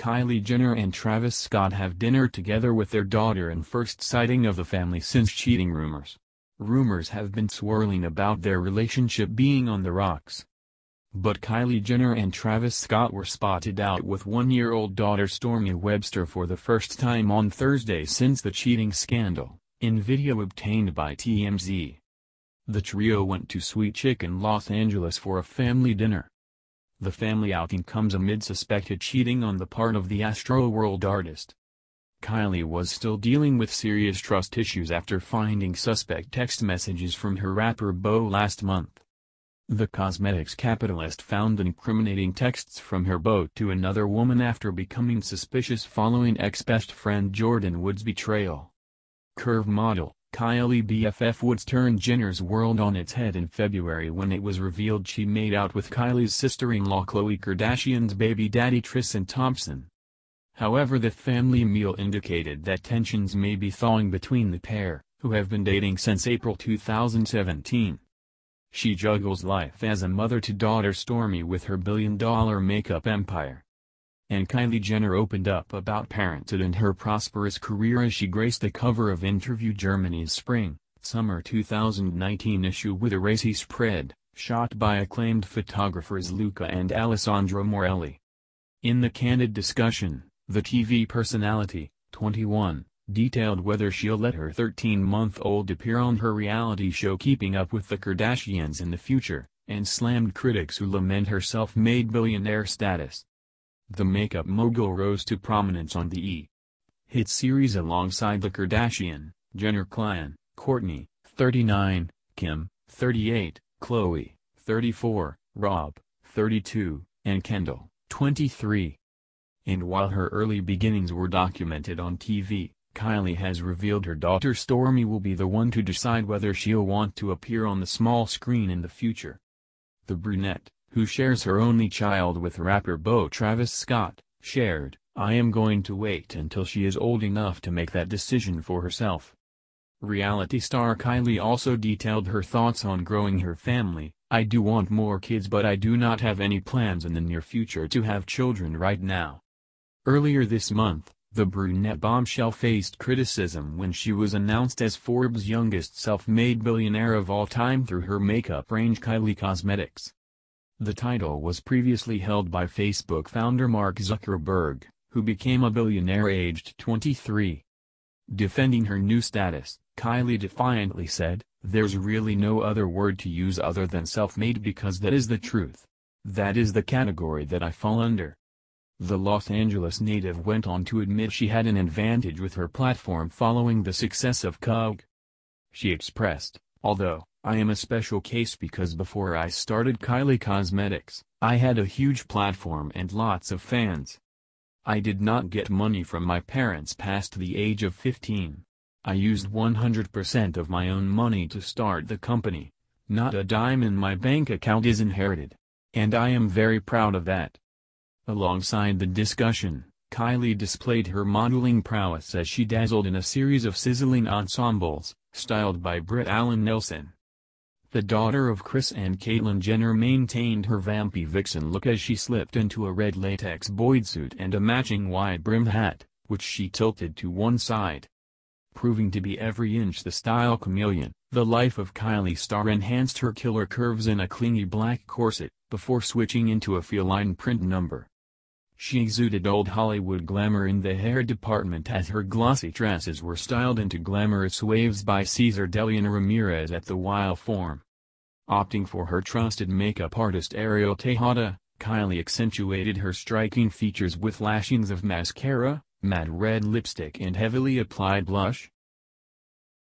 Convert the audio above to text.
Kylie Jenner and Travis Scott have dinner together with their daughter in first sighting of the family since cheating rumors. Rumors have been swirling about their relationship being on the rocks. But Kylie Jenner and Travis Scott were spotted out with one-year-old daughter Stormy Webster for the first time on Thursday since the cheating scandal, in video obtained by TMZ. The trio went to Sweet Chicken Los Angeles for a family dinner. The family outing comes amid suspected cheating on the part of the Astroworld artist. Kylie was still dealing with serious trust issues after finding suspect text messages from her rapper beau last month. The cosmetics capitalist found incriminating texts from her beau to another woman after becoming suspicious following ex-best friend Jordan Wood's betrayal. Curve model, Kylie BFF Woods turned Jenner's world on its head in February when it was revealed she made out with Kylie's sister-in-law Khloe Kardashian's baby daddy Tristan Thompson. However the family meal indicated that tensions may be thawing between the pair, who have been dating since April 2017. She juggles life as a mother to daughter Stormy with her billion-dollar makeup empire, and Kylie Jenner opened up about parenthood and her prosperous career as she graced the cover of Interview Germany's spring, summer 2019 issue with a racy spread, shot by acclaimed photographers Luca and Alessandro Morelli. In the candid discussion, the TV personality, 21, detailed whether she'll let her 13-month-old appear on her reality show Keeping Up with the Kardashians in the future, and slammed critics who lament her self-made billionaire status the makeup mogul rose to prominence on the E! hit series alongside the Kardashian, Jenner clan, Courtney, 39, Kim, 38, Chloe, 34, Rob, 32, and Kendall, 23. And while her early beginnings were documented on TV, Kylie has revealed her daughter Stormy will be the one to decide whether she'll want to appear on the small screen in the future. The brunette, who shares her only child with rapper Beau Travis Scott, shared, I am going to wait until she is old enough to make that decision for herself. Reality star Kylie also detailed her thoughts on growing her family, I do want more kids but I do not have any plans in the near future to have children right now. Earlier this month, the brunette bombshell faced criticism when she was announced as Forbes' youngest self-made billionaire of all time through her makeup range Kylie Cosmetics. The title was previously held by Facebook founder Mark Zuckerberg, who became a billionaire aged 23. Defending her new status, Kylie defiantly said, There's really no other word to use other than self-made because that is the truth. That is the category that I fall under. The Los Angeles native went on to admit she had an advantage with her platform following the success of Kug. She expressed, although, I am a special case because before I started Kylie Cosmetics, I had a huge platform and lots of fans. I did not get money from my parents past the age of 15. I used 100% of my own money to start the company. Not a dime in my bank account is inherited. And I am very proud of that. Alongside the discussion, Kylie displayed her modeling prowess as she dazzled in a series of sizzling ensembles, styled by Britt Allen Nelson the daughter of Chris and Caitlyn Jenner maintained her vampy vixen look as she slipped into a red latex Boyd suit and a matching wide-brimmed hat, which she tilted to one side. Proving to be every inch the style chameleon, the life of Kylie star enhanced her killer curves in a clingy black corset, before switching into a feline print number. She exuded old Hollywood glamour in the hair department as her glossy tresses were styled into glamorous waves by Cesar Delian Ramirez at the Wild Form. Opting for her trusted makeup artist Ariel Tejada, Kylie accentuated her striking features with lashings of mascara, matte red lipstick and heavily applied blush,